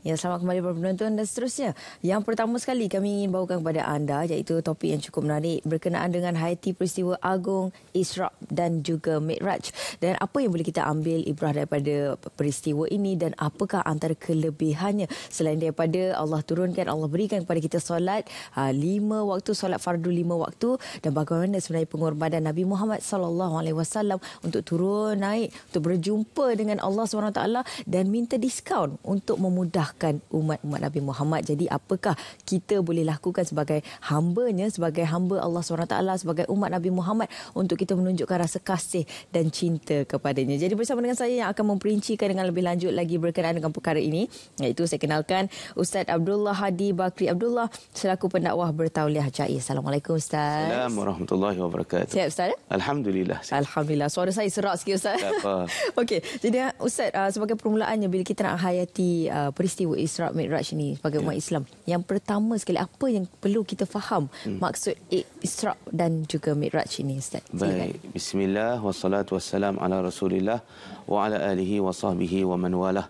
Ya, selamat kembali kepada penonton dan seterusnya. Yang pertama sekali kami ingin bawakan kepada anda iaitu topik yang cukup menarik berkenaan dengan Haiti peristiwa Agong, Isra' dan juga Mi'raj. Dan apa yang boleh kita ambil ibrah daripada peristiwa ini dan apakah antara kelebihannya selain daripada Allah turunkan, Allah berikan kepada kita solat ha, lima waktu, solat fardu lima waktu dan bagaimana sebenarnya pengorbanan Nabi Muhammad sallallahu alaihi wasallam untuk turun naik untuk berjumpa dengan Allah SWT dan minta diskaun untuk memudah menyusahkan umat-umat Nabi Muhammad. Jadi apakah kita boleh lakukan sebagai hambanya, sebagai hamba Allah SWT, sebagai umat Nabi Muhammad untuk kita menunjukkan rasa kasih dan cinta kepadanya. Jadi bersama dengan saya yang akan memperincikan dengan lebih lanjut lagi berkenaan dengan perkara ini, iaitu saya kenalkan Ustaz Abdullah Hadi Bakri Abdullah selaku pendakwah bertauliah jaya. Assalamualaikum Ustaz. Assalamualaikum warahmatullahi wabarakatuh. Sihat Ustaz? Alhamdulillah. Sihat. Alhamdulillah. Suara saya serak sikit Ustaz. Tak apa. Okey. Jadi Ustaz, ah, sebagai permulaannya bila kita nak hayati ah, peristiwa peristiwa Isra Mi'raj ni sebagai ya. umat Islam. Yang pertama sekali apa yang perlu kita faham hmm. maksud Isra dan juga Mi'raj ini Ustaz. Baik. Bismillah wassalatu wassalam ala Rasulillah wa ala alihi wa sahbihi wa man walah.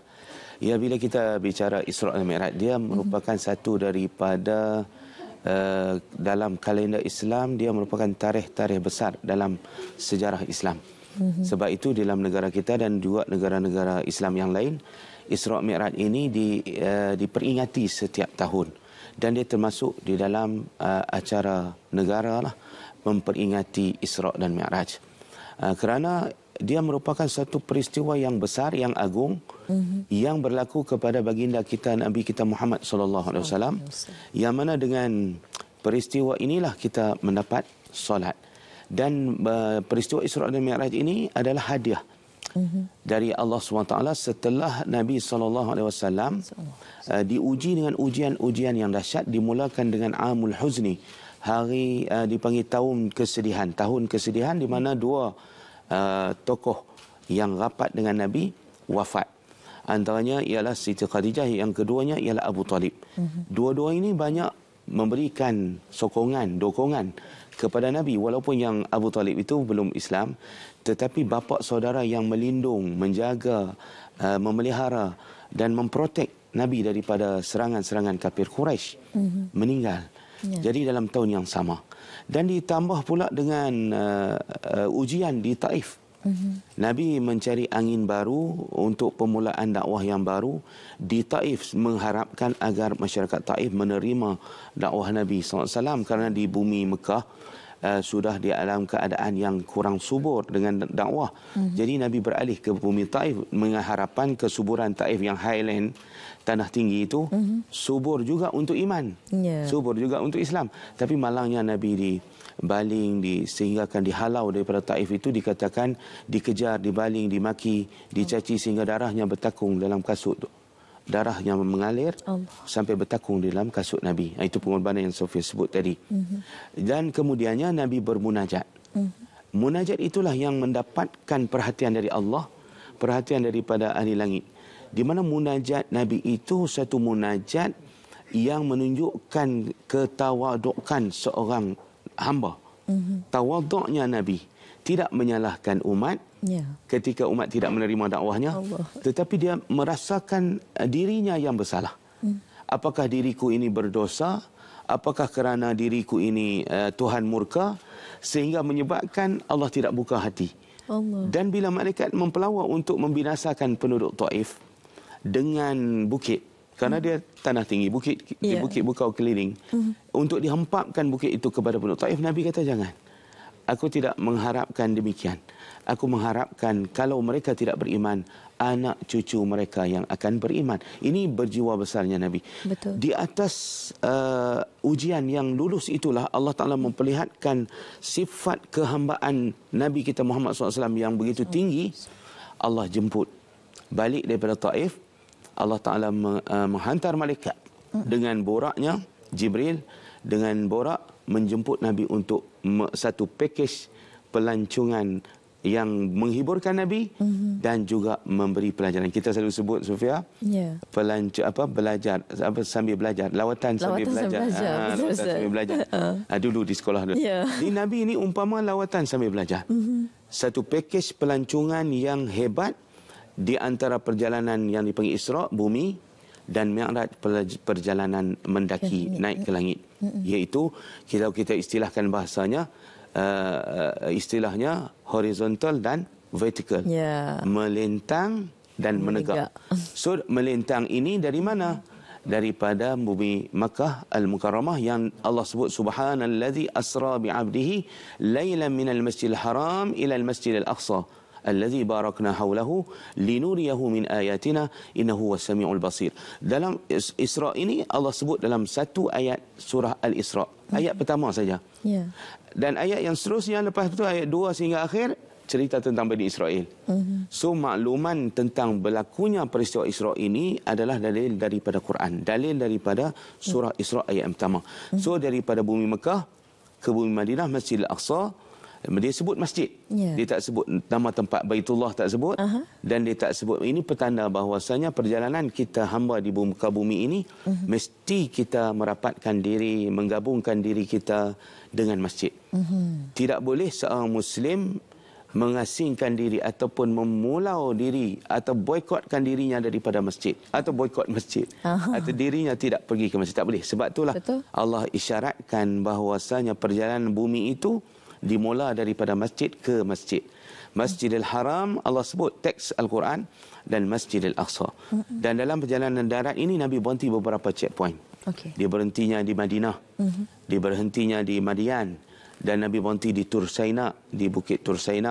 Ya bila kita bicara Isra dan Mi'raj dia mhm. merupakan hmm. satu daripada Uh, dalam kalender Islam dia merupakan tarikh-tarikh besar dalam sejarah Islam. Mm-hmm. Sebab itu dalam negara kita dan juga negara-negara Islam yang lain Isra Mi'raj ini di, uh, diperingati setiap tahun dan dia termasuk di dalam uh, acara negara lah, memperingati Isra dan Mi'raj. Uh, kerana dia merupakan satu peristiwa yang besar yang agung mm-hmm. yang berlaku kepada baginda kita Nabi kita Muhammad sallallahu alaihi wasallam yang mana dengan peristiwa inilah kita mendapat solat dan uh, peristiwa Isra dan Mi'raj ini adalah hadiah Mhm. dari Allah SWT setelah Nabi SAW eh, diuji dengan ujian-ujian yang dahsyat dimulakan dengan Amul Huzni hari eh, dipanggil tahun kesedihan tahun kesedihan di mana dua eh, tokoh yang rapat dengan Nabi wafat antaranya ialah Siti Khadijah yang keduanya ialah Abu Talib mhm. dua-dua ini banyak memberikan sokongan, dokongan kepada Nabi walaupun yang Abu Talib itu belum Islam tetapi bapa saudara yang melindung, menjaga, uh, memelihara dan memprotek Nabi daripada serangan-serangan kafir Quraisy mm-hmm. meninggal. Yeah. Jadi dalam tahun yang sama. Dan ditambah pula dengan uh, uh, ujian di Taif. Nabi mencari angin baru untuk permulaan dakwah yang baru di Taif mengharapkan agar masyarakat Taif menerima dakwah Nabi SAW kerana di bumi Mekah Eh, sudah di dalam keadaan yang kurang subur dengan dakwah. Hmm. Jadi Nabi beralih ke bumi Taif mengharapkan kesuburan Taif yang highland tanah tinggi itu hmm. subur juga untuk iman. Yeah. Subur juga untuk Islam. Tapi malangnya Nabi di baling di sehingga akan dihalau daripada Taif itu dikatakan dikejar, dibaling, dimaki, dicaci sehingga darahnya bertakung dalam kasut itu darah yang mengalir Allah. sampai bertakung di dalam kasut Nabi. Ah, itu pengorbanan yang Sofia sebut tadi. Mm-hmm. Dan kemudiannya Nabi bermunajat. Mm-hmm. Munajat itulah yang mendapatkan perhatian dari Allah, perhatian daripada ahli langit. Di mana munajat Nabi itu satu munajat yang menunjukkan ketawadukan seorang hamba. Mm-hmm. Tawaduknya Nabi tidak menyalahkan umat ya. ketika umat tidak menerima dakwahnya Allah. tetapi dia merasakan eh, dirinya yang bersalah hmm. apakah diriku ini berdosa apakah kerana diriku ini uh, Tuhan murka sehingga menyebabkan Allah tidak buka hati Allah. dan bila malaikat mempelawa untuk membinasakan penduduk Taif dengan bukit kerana hmm. dia tanah tinggi bukit ya. di bukit bukau keliling hmm. untuk dihempapkan bukit itu kepada penduduk Taif Nabi kata jangan aku tidak mengharapkan demikian. Aku mengharapkan kalau mereka tidak beriman, anak cucu mereka yang akan beriman. Ini berjiwa besarnya Nabi. Betul. Di atas uh, ujian yang lulus itulah Allah Taala memperlihatkan sifat kehambaan Nabi kita Muhammad SAW yang begitu oh, tinggi. Allah jemput balik daripada Taif. Allah Taala uh, menghantar malaikat mm. dengan boraknya Jibril dengan borak menjemput Nabi untuk satu pakej pelancongan yang menghiburkan Nabi mm-hmm. dan juga memberi pelajaran. Kita selalu sebut Sofia, yeah. pelancong apa belajar apa sambil belajar, lawatan sambil belajar. sambil belajar. belajar, ha, lawatan sambil belajar. Ha, dulu di sekolah dulu. Yeah. Di Nabi ini umpama lawatan sambil belajar. Mm-hmm. Satu pakej pelancongan yang hebat di antara perjalanan yang dipanggil Isra bumi dan mi'raj perjalanan mendaki naik ke ya? langit iaitu kita kita istilahkan bahasanya uh, uh istilahnya horizontal dan vertical yeah. melintang dan menegak. So melentang ini dari mana? daripada bumi Makkah al-Mukarramah yang Allah sebut subhanallazi asra bi 'abdihi laylan minal masjidil haram ila al-masjidil aqsa الذي باركنا حوله لنريه من آياتنا إنه هو السميع البصير dalam إسراء ini Allah sebut dalam satu ayat surah Al-Isra ayat pertama saja yeah. dan ayat yang seterusnya lepas itu ayat dua sehingga akhir cerita tentang Bani Israel. Mhm. So makluman tentang berlakunya peristiwa Isra ini adalah dalil daripada Quran, dalil daripada surah Isra ayat yang pertama. Mhm. So daripada bumi Mekah ke bumi Madinah Masjidil Aqsa, dia sebut masjid yeah. dia tak sebut nama tempat baitullah tak sebut uh -huh. dan dia tak sebut ini petanda bahawasanya perjalanan kita hamba di muka bumi ini uh mhm. -huh. mesti kita merapatkan diri menggabungkan diri kita dengan masjid uh mhm. -huh. tidak boleh seorang muslim mengasingkan diri ataupun memulau diri atau boikotkan dirinya daripada masjid atau boikot masjid Aha. atau dirinya tidak pergi ke masjid tak boleh sebab itulah Betul. Allah isyaratkan bahawasanya perjalanan bumi itu dimula daripada masjid ke masjid. Masjidil Haram Allah sebut teks Al-Quran dan Masjidil Aqsa. Dan dalam perjalanan darat ini Nabi berhenti beberapa checkpoint. Okay. Dia berhentinya di Madinah. Mm-hmm. Dia berhentinya di Madian dan Nabi berhenti di Tursaina, di Bukit Tursaina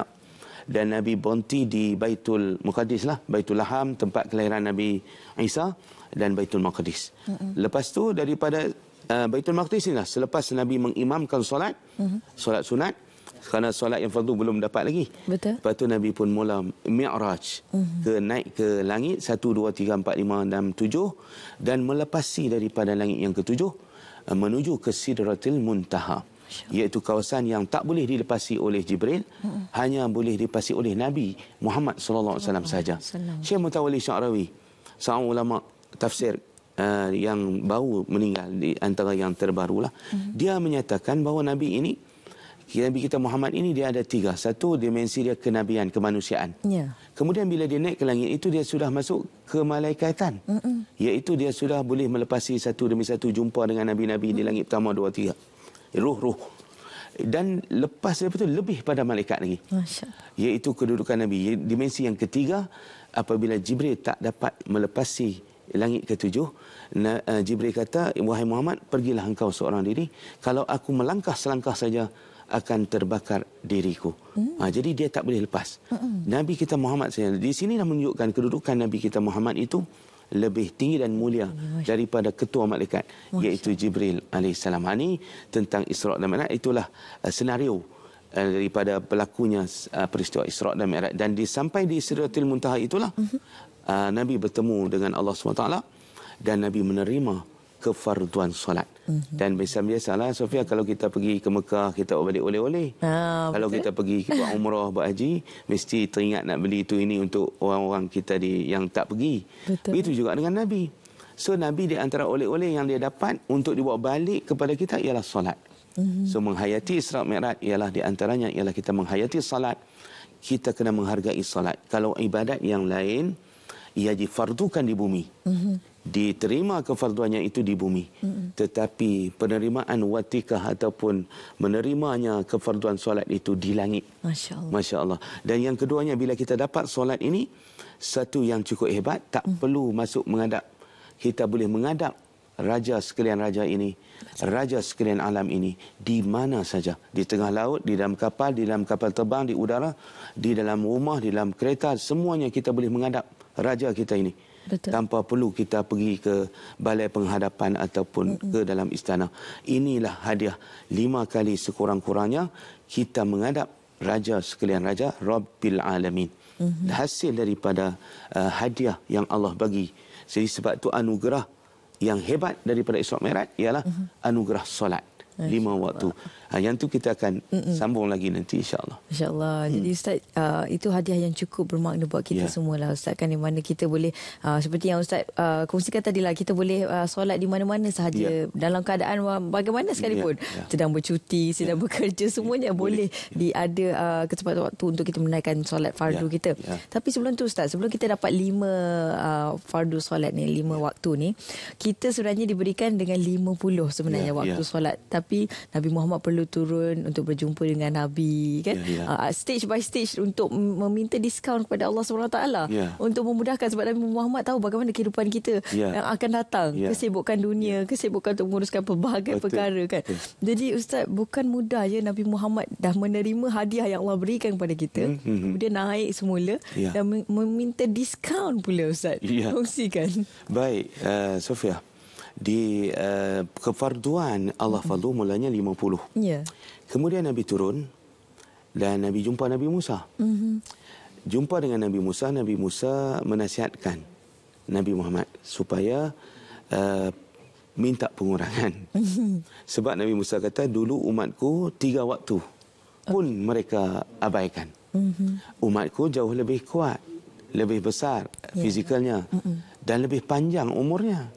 dan Nabi berhenti di Baitul Muqaddis lah, Baitul Laham tempat kelahiran Nabi Isa dan Baitul Maqdis. Lepas tu daripada Ah, Baitul Maqdis lah selepas Nabi mengimamkan solat, mm-hmm. solat sunat, kerana solat yang fardu belum dapat lagi. Betul. Lepas tu Nabi pun mula mi'raj, mm-hmm. ke naik ke langit satu dua tiga empat lima enam tujuh dan melepasi daripada langit yang ketujuh ah, menuju ke Sidratil Muntaha. Iaitu kawasan yang tak boleh dilepasi oleh Jibril mm-hmm. hanya boleh dilepasi oleh Nabi Muhammad sallallahu alaihi wasallam saja. Syekh Mutawalli Syarawi, seorang ulama tafsir Ah, yang baru meninggal di antara yang terbarulah. Mm -hmm. Dia menyatakan bahawa Nabi ini, Nabi kita Muhammad ini dia ada tiga. Satu, dimensi dia kenabian, kemanusiaan. Yeah. Kemudian bila dia naik ke langit itu, dia sudah masuk ke malaikatan. Mm -mm. Iaitu dia sudah boleh melepasi satu demi satu jumpa dengan Nabi-Nabi mm -hmm. di langit pertama, dua, tiga. Ruh-ruh. Dan lepas daripada itu, lebih pada malaikat lagi. Masya. Iaitu kedudukan Nabi. Dimensi yang ketiga, apabila Jibril tak dapat melepasi langit ketujuh eh, Jibril kata wahai Muhammad pergilah engkau seorang diri kalau aku melangkah selangkah saja akan terbakar diriku. Hmm. Ha, jadi dia tak boleh lepas. Hmm. Nabi kita Muhammad saya di sini dah menunjukkan kedudukan Nabi kita Muhammad itu lebih tinggi dan mulia daripada ketua malaikat iaitu Jibril alaihissalam. Ini ha, tentang Isra' dan Mi'raj itulah uh, senario uh, daripada berlakunya uh, peristiwa Isra' dan Mi'raj dan disampai di Sidratul Muntaha itulah mhm. Ah, Nabi bertemu dengan Allah SWT dan Nabi menerima kefarduan solat. Mm-hmm. Dan biasa-biasalah Sofia kalau kita pergi ke Mekah kita balik oleh-oleh. Ah, kalau kita pergi ke buat umrah, buat haji, mesti teringat nak beli itu ini untuk orang-orang kita di yang tak pergi. Betul. Begitu juga dengan Nabi. So Nabi di antara oleh-oleh yang dia dapat untuk dibawa balik kepada kita ialah solat. Mm-hmm. So menghayati Isra merat ialah di antaranya ialah kita menghayati solat. Kita kena menghargai solat. Kalau ibadat yang lain, mm ia difardukan di bumi. Mm-hmm. Diterima kefarduannya itu di bumi. Mm-hmm. Tetapi penerimaan watikah ataupun menerimanya kefarduan solat itu di langit. Masya Allah. Masya Allah. Dan yang keduanya bila kita dapat solat ini, satu yang cukup hebat, tak mm-hmm. perlu masuk mengadap. Kita boleh mengadap raja sekalian raja ini raja sekalian alam ini di mana saja di tengah laut di dalam kapal di dalam kapal terbang di udara di dalam rumah di dalam kereta semuanya kita boleh mengadap raja kita ini Betul. tanpa perlu kita pergi ke balai penghadapan ataupun mm-hmm. ke dalam istana inilah hadiah lima kali sekurang-kurangnya kita menghadap raja sekalian raja rabbil alamin mm-hmm. hasil daripada uh, hadiah yang Allah bagi jadi sebab tu anugerah yang hebat daripada Isra Mikraj ialah mm-hmm. anugerah solat lima waktu Ha, yang tu kita akan Mm-mm. sambung lagi nanti insyaAllah. InsyaAllah. Hmm. Jadi Ustaz, uh, itu hadiah yang cukup bermakna buat kita yeah. semua lah Ustaz kan. Di mana kita boleh, uh, seperti yang Ustaz uh, kongsikan tadi lah, kita boleh uh, solat di mana-mana sahaja. Yeah. Dalam keadaan bagaimana sekalipun. Yeah. Yeah. Sedang bercuti, sedang yeah. bekerja, semuanya yeah. boleh. boleh. Ya. Di, ada uh, kesempatan waktu untuk kita menaikkan solat fardu yeah. kita. Yeah. Tapi sebelum tu Ustaz, sebelum kita dapat lima uh, fardu solat ni, lima yeah. waktu ni, kita sebenarnya diberikan dengan lima puluh sebenarnya yeah. waktu yeah. solat. Tapi Nabi Muhammad perlu perlu turun untuk berjumpa dengan Nabi kan yeah, ya, ya. yeah. Uh, stage by stage untuk meminta diskaun kepada Allah SWT yeah. untuk memudahkan sebab Nabi Muhammad tahu bagaimana kehidupan kita yeah. yang akan datang yeah. kesibukan dunia yeah. kesibukan untuk menguruskan pelbagai Betul. perkara kan Betul. jadi Ustaz bukan mudah ya Nabi Muhammad dah menerima hadiah yang Allah berikan kepada kita mm-hmm. kemudian naik semula yeah. dan meminta diskaun pula Ustaz yeah. kongsikan baik uh, Sofia di uh, kefarduan Allah Fadlu mm-hmm. mulanya 50. Ya. Yeah. Kemudian Nabi turun dan Nabi jumpa Nabi Musa. Mm-hmm. Jumpa dengan Nabi Musa, Nabi Musa menasihatkan Nabi Muhammad supaya uh, minta pengurangan. Mm-hmm. Sebab Nabi Musa kata dulu umatku tiga waktu pun okay. mereka abaikan. Mm-hmm. Umatku jauh lebih kuat, lebih besar yeah. fizikalnya mm-hmm. dan lebih panjang umurnya.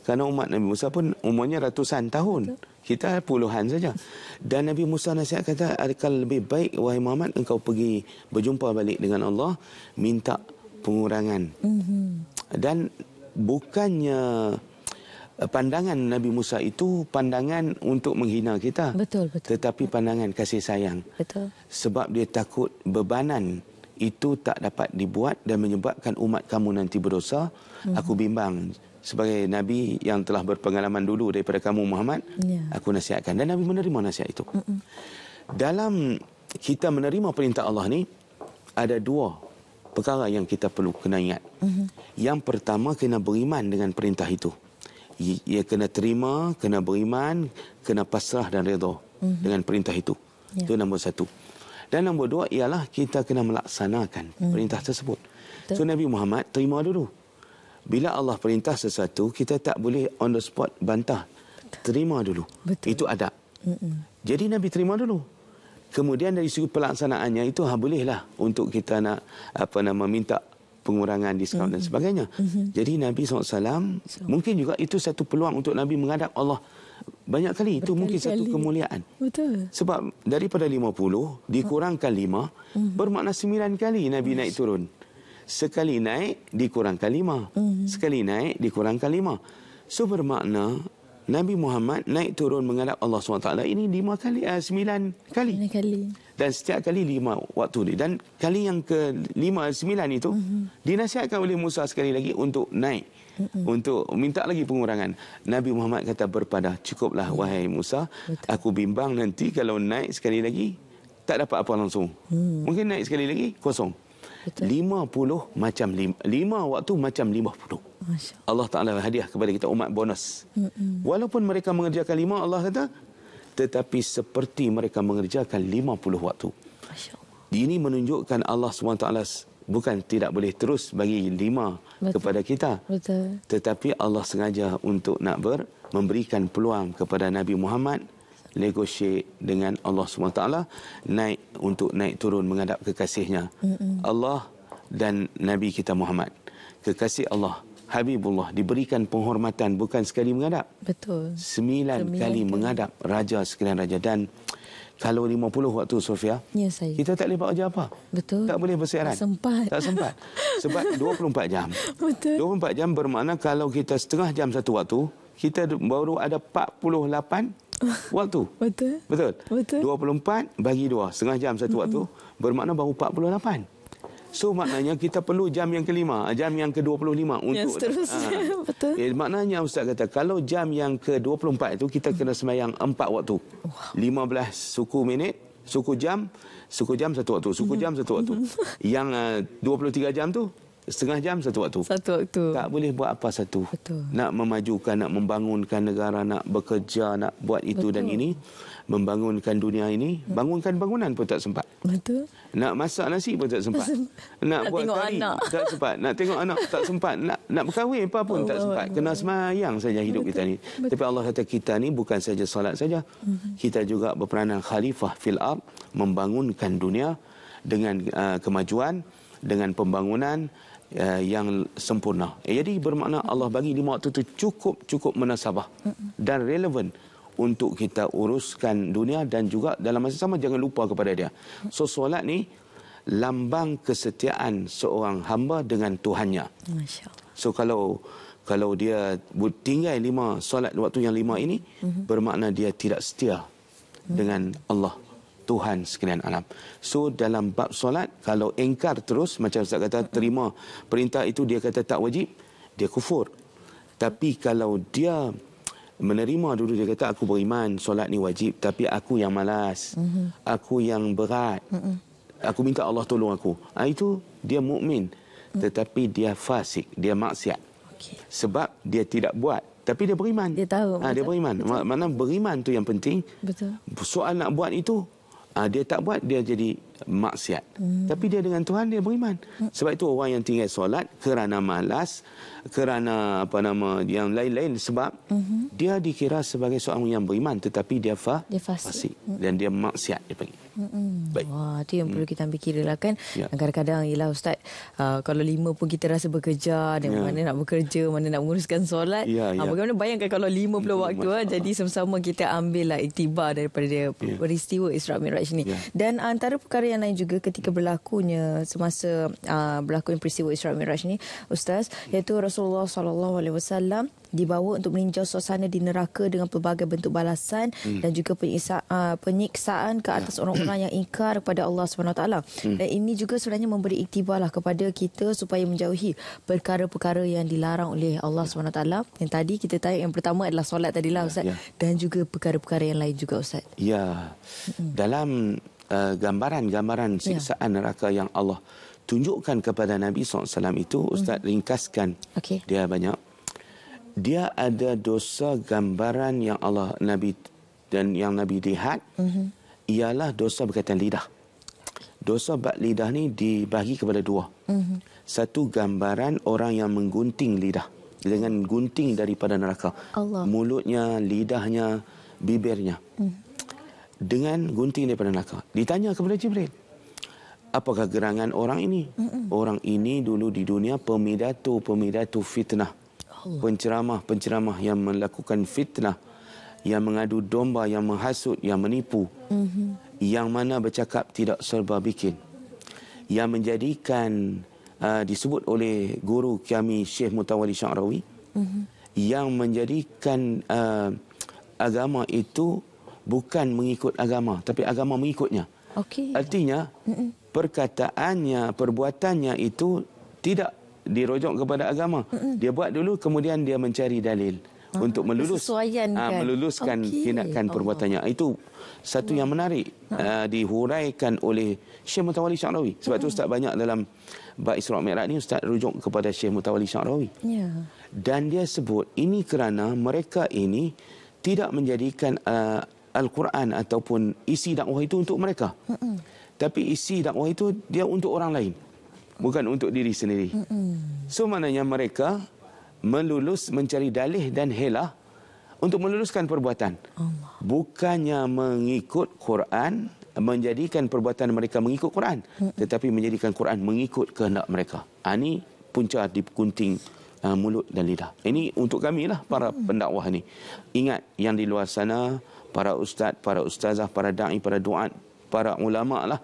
Kerana umat Nabi Musa pun umurnya ratusan tahun. Kita puluhan saja. Dan Nabi Musa nasihat kata, adakah lebih baik, wahai Muhammad, engkau pergi berjumpa balik dengan Allah, minta pengurangan. Mhm. Dan bukannya eh, pandangan Nabi Musa itu pandangan untuk menghina kita. Betul, betul. Tetapi pandangan kasih sayang. Betul. Sebab dia takut bebanan itu tak dapat dibuat dan menyebabkan umat kamu nanti berdosa. Mhm. Aku bimbang sebagai Nabi yang telah berpengalaman dulu daripada kamu Muhammad, ya. aku nasihatkan. Dan Nabi menerima nasihat itu. Mm -mm. Dalam kita menerima perintah Allah ni ada dua perkara yang kita perlu kena ingat. Mm -hmm. Yang pertama, kena beriman dengan perintah itu. Ia kena terima, kena beriman, kena pasrah dan redha mm -hmm. dengan perintah itu. Ya. Itu nombor satu. Dan nombor dua ialah kita kena melaksanakan mm -hmm. perintah tersebut. Betul. So Nabi Muhammad terima dulu bila Allah perintah sesuatu kita tak boleh on the spot bantah terima dulu Betul. itu adab jadi nabi terima dulu kemudian dari segi pelaksanaannya itu ha bolehlah untuk kita nak apa nama minta pengurangan diskaun mm-hmm. dan sebagainya. Mm-hmm. Jadi Nabi SAW so. mungkin juga itu satu peluang untuk Nabi menghadap Allah banyak kali itu mungkin satu kemuliaan. Betul. Sebab daripada 50 dikurangkan 5 mm-hmm. bermakna 9 kali Nabi Masya. naik turun sekali naik dikurangkan lima. Mm -hmm. Sekali naik dikurangkan lima. So bermakna Nabi Muhammad naik turun mengadap Allah SWT ini lima kali, uh, sembilan kali. kali. Dan setiap kali lima waktu ni. Dan kali yang ke lima, sembilan itu, mm -hmm. dinasihatkan oleh Musa sekali lagi untuk naik. Mm -hmm. Untuk minta lagi pengurangan. Nabi Muhammad kata berpadah, cukuplah mm -hmm. wahai Musa. Betul. Aku bimbang nanti kalau naik sekali lagi, tak dapat apa langsung. Mm. Mungkin naik sekali lagi, kosong. Betul. 50 macam lima 5 waktu macam 50. Masyarakat. Allah Ta'ala lah hadiah kepada kita umat bonus. Mm-mm. Walaupun mereka mengerjakan lima Allah kata, tetapi seperti mereka mengerjakan 50 waktu. Masyarakat. Ini menunjukkan Allah SWT bukan tidak boleh terus bagi lima Betul. kepada kita. Betul. Tetapi Allah sengaja untuk nak ber, memberikan peluang kepada Nabi Muhammad negotiate dengan Allah SWT naik untuk naik turun menghadap kekasihnya Allah dan Nabi kita Muhammad kekasih Allah Habibullah diberikan penghormatan bukan sekali menghadap betul sembilan, sembilan kali, kali menghadap raja sekalian raja dan kalau lima puluh waktu Sofia ya, saya. kita tak boleh buat kerja apa betul tak boleh bersiaran tak sempat tak sempat sebab empat jam betul empat jam bermakna kalau kita setengah jam satu waktu kita baru ada empat puluh lapan waktu. Betul. Betul. Betul. 24 bagi 2, setengah jam satu waktu, hmm. bermakna baru 48. So maknanya kita perlu jam yang kelima, jam yang ke-25 untuk yang seterusnya. Ha. Betul. Eh, maknanya ustaz kata kalau jam yang ke-24 itu kita kena sembahyang empat waktu. Wow. 15 suku minit, suku jam, suku jam satu waktu, suku jam satu waktu. yang ah, uh, 23 jam tu setengah jam satu waktu. Satu waktu. Tak boleh buat apa satu. Betul. Nak memajukan, nak membangunkan negara, nak bekerja, nak buat itu Betul. dan ini. Membangunkan dunia ini, hmm. bangunkan bangunan pun tak sempat. Betul. Nak masak nasi pun tak sempat. Nak, nak buat tengok kari, anak. tak sempat. Nak tengok anak tak sempat. Nak nak berkahwin apa pun oh, tak sempat. Kena semayang saja hidup Betul. kita ni. Betul. Tapi Allah kata kita ni bukan saja solat saja. Uh mm-hmm. -huh. Kita juga berperanan khalifah fil ard, membangunkan dunia dengan uh, kemajuan, dengan pembangunan, Eh, yang sempurna. Eh, jadi bermakna Allah bagi lima waktu itu cukup-cukup menasabah dan relevan untuk kita uruskan dunia dan juga dalam masa sama jangan lupa kepada dia. Mm. So solat ni lambang kesetiaan seorang hamba dengan Tuhannya. So kalau kalau dia tinggal lima solat waktu yang lima ini mm-hmm. bermakna dia tidak setia mm. dengan Allah. Tuhan sekalian alam. So dalam bab solat, kalau engkar terus, macam Ustaz kata terima perintah itu, dia kata tak wajib, dia kufur. Tapi kalau dia menerima dulu, dia kata aku beriman, solat ni wajib, tapi aku yang malas, mm-hmm. aku yang berat, mm-hmm. aku minta Allah tolong aku. Ha, itu dia mukmin, mm-hmm. tetapi dia fasik, dia maksiat. Okay. Sebab dia tidak buat tapi dia beriman. Dia tahu. Ha, dia beriman. Betul. Mana beriman tu yang penting. Betul. Soal nak buat itu Ha, dia tak buat, dia jadi maksiat. Hmm. Tapi dia dengan Tuhan, dia beriman. Hmm. Sebab itu orang yang tinggal solat kerana malas, kerana apa nama yang lain-lain sebab hmm. dia dikira sebagai seorang yang beriman. Tetapi dia, fa- dia fasik. fasik. Dan dia maksiat, dia panggil. Hmm. Baik. Wah, itu yang perlu mm. kita ambil kira lah kan. Ya. Kadang-kadang ialah Ustaz, uh, kalau lima pun kita rasa bekerja, ya. mana nak bekerja, mana nak menguruskan solat. Ya, ah, ya. Uh, bagaimana bayangkan kalau lima puluh waktu, ha, jadi sama-sama kita ambil lah iktibar daripada ya. peristiwa Isra Miraj ni. Ya. Dan antara perkara yang lain juga ketika berlakunya, semasa uh, berlakunya peristiwa Isra Miraj ni, Ustaz, ya. iaitu Rasulullah SAW dibawa untuk meninjau suasana di neraka dengan pelbagai bentuk balasan hmm. dan juga penyiksa, uh, penyiksaan ke atas ya. orang-orang yang ingkar kepada Allah SWT. Hmm. Dan ini juga sebenarnya memberi iktibarlah kepada kita supaya menjauhi perkara-perkara yang dilarang oleh Allah SWT. Yang tadi kita tanya yang pertama adalah solat tadilah ya. Ustaz. Ya. Dan juga perkara-perkara yang lain juga Ustaz. Ya, hmm. dalam uh, gambaran-gambaran ya. siksaan ya. neraka yang Allah tunjukkan kepada Nabi SAW itu Ustaz hmm. ringkaskan okay. dia banyak dia ada dosa gambaran yang Allah Nabi dan yang Nabi lihat mm-hmm. ialah dosa berkaitan lidah. Dosa bak lidah ni dibagi kepada dua. Mm-hmm. Satu gambaran orang yang menggunting lidah dengan gunting daripada neraka. Allah. Mulutnya, lidahnya, bibirnya. Mm-hmm. Dengan gunting daripada neraka. Ditanya kepada Jibril. Apakah gerangan orang ini? Mm-mm. Orang ini dulu di dunia pemidatu-pemidatu fitnah penceramah-penceramah yang melakukan fitnah, yang mengadu domba, yang menghasut, yang menipu, mm-hmm. yang mana bercakap tidak serba bikin, yang menjadikan uh, disebut oleh guru kami Syekh Mutawali Syarawi, mm-hmm. yang menjadikan uh, agama itu bukan mengikut agama, tapi agama mengikutnya. Okay. Artinya, Mm-mm. perkataannya, perbuatannya itu tidak dirujuk kepada agama. Dia buat dulu kemudian dia mencari dalil ha, untuk melulus, ha, meluluskan ah, kan? okay. tindakan oh. perbuatannya. Itu satu yang menarik ha. uh, dihuraikan oleh Syekh Mutawali Syarawi. Sebab itu ha. ustaz banyak dalam bab Isra' Mi'raj ni ustaz rujuk kepada Syekh Mutawali Syarawi. Ya. Dan dia sebut ini kerana mereka ini tidak menjadikan uh, Al-Quran ataupun isi dakwah itu untuk mereka. Ha. Tapi isi dakwah itu dia untuk orang lain bukan untuk diri sendiri. Mm-mm. So maknanya mereka melulus mencari dalih dan helah untuk meluluskan perbuatan. Allah. Bukannya mengikut Quran menjadikan perbuatan mereka mengikut Quran Mm-mm. tetapi menjadikan Quran mengikut kehendak mereka. Ini ah, punca di kunting uh, mulut dan lidah. Ini untuk kami lah para mm-hmm. pendakwah ni. Ingat yang di luar sana para ustaz, para ustazah, para dai, para doa, para ulama lah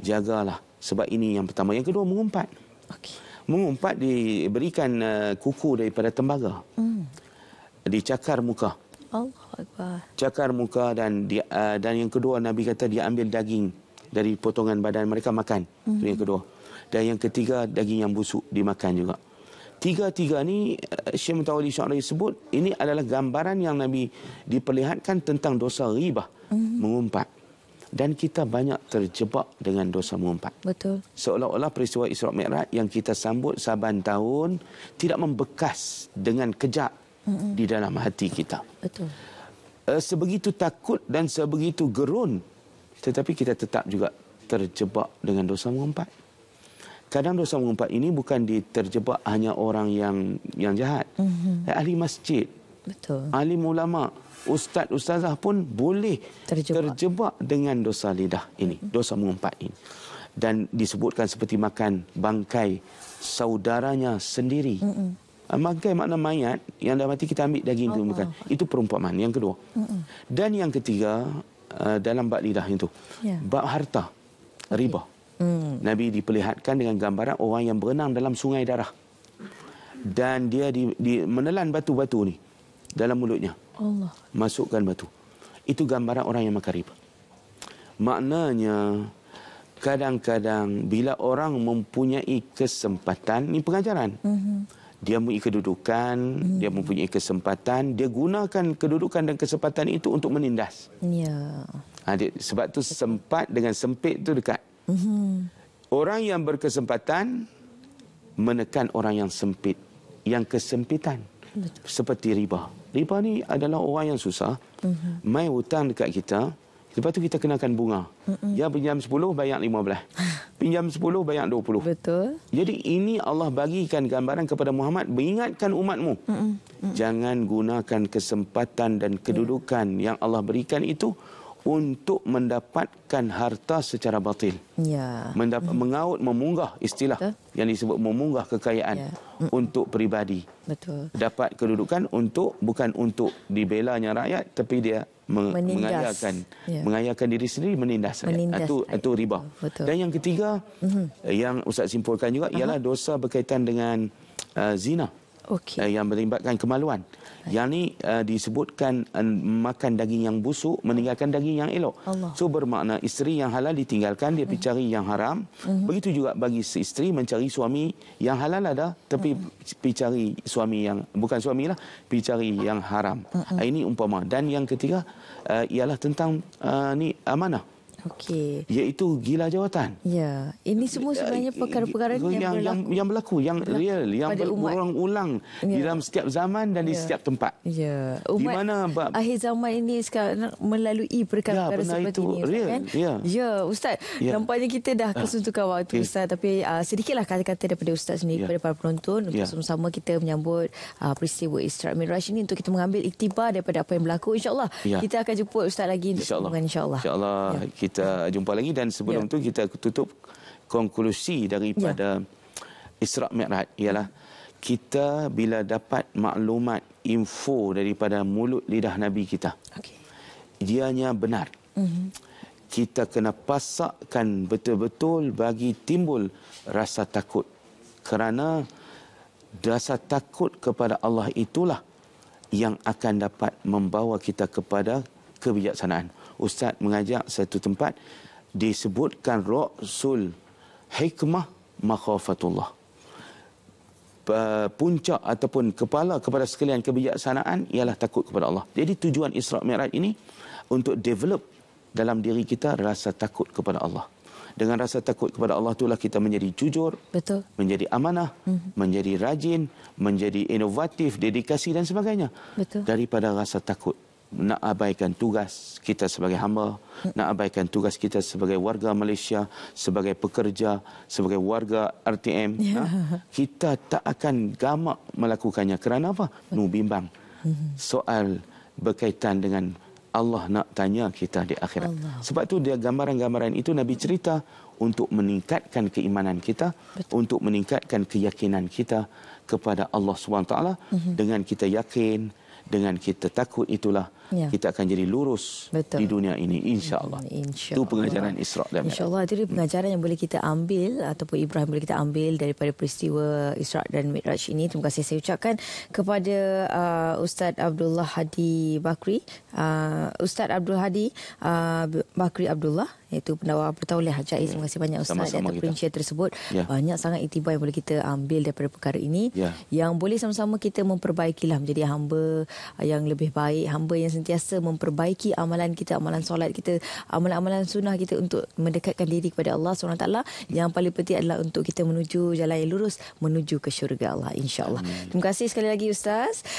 jagalah sebab ini yang pertama. Yang kedua, mengumpat. Okay. Mengumpat diberikan uh, kuku daripada tembaga. Hmm. Dicakar muka. Allah Cakar muka dan dia, uh, dan yang kedua Nabi kata dia ambil daging dari potongan badan mereka makan. -hmm. Yang kedua. Dan yang ketiga daging yang busuk dimakan juga. Tiga-tiga ni uh, Syekh Mutawalli Syarif sebut ini adalah gambaran yang Nabi diperlihatkan tentang dosa ribah -hmm. mengumpat dan kita banyak terjebak dengan dosa mengumpat. Betul. Seolah-olah peristiwa Isra Mikraj yang kita sambut saban tahun tidak membekas dengan kejap mm-hmm. di dalam hati kita. Betul. Eh, sebegitu takut dan sebegitu gerun tetapi kita tetap juga terjebak dengan dosa mengumpat. Kadang dosa mengumpat ini bukan diterjebak hanya orang yang yang jahat. Mm-hmm. Eh, ahli masjid Betul. Alim ulama, ustaz ustazah pun boleh terjebak, terjebak dengan dosa lidah ini, hmm. dosa mengumpat ini. Dan disebutkan seperti makan bangkai saudaranya sendiri. Hmm. Bangkai makna mayat yang dah mati kita ambil daging itu bukan. Itu perumpamaan yang kedua. Dan yang ketiga ah, dalam bab lidah itu. Ya. Bab harta, riba. Mm. Nabi diperlihatkan dengan gambaran orang yang berenang dalam sungai darah. Dan dia di, di menelan batu-batu ni. -batu dalam mulutnya. Allah. Masukkan batu. Itu gambaran orang yang makan riba. Maknanya kadang-kadang bila orang mempunyai kesempatan ini pengajaran. Mm-hmm. Dia mempunyai kedudukan, mm-hmm. dia mempunyai kesempatan, dia gunakan kedudukan dan kesempatan itu untuk menindas. Ya. Yeah. Ha, sebab tu sempat dengan sempit tu dekat. Mm-hmm. Orang yang berkesempatan menekan orang yang sempit, yang kesempitan. Betul. Seperti riba. Mm-hmm riba ni adalah orang yang susah uh mhm. main hutang dekat kita lepas tu kita kenakan bunga uh ya pinjam 10 bayar 15 pinjam 10 bayar 20 betul jadi ini Allah bagikan gambaran kepada Muhammad mengingatkan umatmu mhm. jangan gunakan kesempatan dan kedudukan yang Allah berikan itu untuk mendapatkan harta secara batil. Ya. Mendap- mm. Mengaut, memunggah istilah Betul. yang disebut memunggah kekayaan ya. mm. untuk peribadi. Betul. Dapat kedudukan untuk bukan untuk dibelanya rakyat tapi dia mengayakan ya. mengayakan diri sendiri menindas itu itu riba. Betul. Dan yang ketiga hmm yang ustaz simpulkan juga Aha. ialah dosa berkaitan dengan uh, zina okay. uh, eh, yang melibatkan kemaluan. Baik. Yang ni uh, disebutkan uh, makan daging yang busuk meninggalkan daging yang elok. Allah. So bermakna isteri yang halal ditinggalkan dia pergi cari yang haram. Uh-huh. Begitu juga bagi isteri mencari suami yang halal ada tapi uh-huh. pergi cari suami yang bukan suamilah pergi cari yang haram. Uh-huh. Uh, ini umpama dan yang ketiga uh, ialah tentang uh, ni amanah. Okey. Iaitu gila jawatan. Ya, ini semua ya, sebenarnya perkara-perkara yang, yang yang yang berlaku yang real yang berulang-ulang ya. di dalam setiap zaman dan ya. di setiap tempat. Ya. Umat di mana bab, akhir zaman ini sekarang melalui perkara-perkara ya, seperti ini. Ya, itu real. Kan? Ya. ya, ustaz. Ya. Nampaknya kita dah ah. kesuntukan waktu ya. ustaz tapi uh, sedikitlah kata-kata daripada ustaz sendiri ya. kepada para penonton untuk ya. sama-sama kita menyambut uh, peristiwa Isra Mikraj ini untuk kita mengambil iktibar daripada apa yang berlaku Insyaallah Ya. Kita akan jumpa ustaz lagi Insyaallah. Insya-Allah. Insya-Allah. Ya kita jumpa lagi dan sebelum ya. tu kita tutup konklusi daripada ya. Israq Mi'raj ialah kita bila dapat maklumat info daripada mulut lidah Nabi kita. Okay. Dianya benar. Mm-hmm. Kita kena pasakkan betul-betul bagi timbul rasa takut. Kerana rasa takut kepada Allah itulah yang akan dapat membawa kita kepada kebijaksanaan ustaz mengajak satu tempat disebutkan rasul hikmah makhafatullah puncak ataupun kepala kepada sekalian kebijaksanaan ialah takut kepada Allah. Jadi tujuan Isra Mikraj ini untuk develop dalam diri kita rasa takut kepada Allah. Dengan rasa takut kepada Allah itulah kita menjadi jujur, betul. menjadi amanah, mm-hmm. menjadi rajin, menjadi inovatif, dedikasi dan sebagainya. Betul. Daripada rasa takut nak abaikan tugas kita sebagai hamba, hmm. nak abaikan tugas kita sebagai warga Malaysia, sebagai pekerja, sebagai warga RTM, ya. nah, ha? kita tak akan gamak melakukannya. Kerana apa? Nu bimbang. Hmm. Soal berkaitan dengan Allah nak tanya kita di akhirat. Allah. Sebab tu dia gambaran-gambaran itu Nabi cerita untuk meningkatkan keimanan kita, Betul. untuk meningkatkan keyakinan kita kepada Allah SWT Wa Taala hmm. dengan kita yakin dengan kita takut itulah ya. kita akan jadi lurus Betul. di dunia ini insyaallah insya itu pengajaran Isra dan Mi'raj insyaallah itu hmm. pengajaran hmm. yang boleh kita ambil ataupun Ibrahim boleh kita ambil daripada peristiwa Isra dan Mi'raj ini terima kasih saya ucapkan kepada uh, Ustaz Abdullah Hadi Bakri uh, Ustaz Abdul Hadi uh, Bakri Abdullah iaitu pendawa bertauliah Jaiz terima kasih banyak ustaz Sama-sama atas perincian tersebut ya. banyak sangat itibar yang boleh kita ambil daripada perkara ini ya. yang boleh sama-sama kita memperbaikilah menjadi hamba Ah, yang lebih baik hamba yang sentiasa memperbaiki amalan kita amalan solat kita amalan-amalan sunnah kita untuk mendekatkan diri kepada Allah SWT yang paling penting adalah untuk kita menuju jalan yang lurus menuju ke syurga Allah insyaAllah terima kasih sekali lagi Ustaz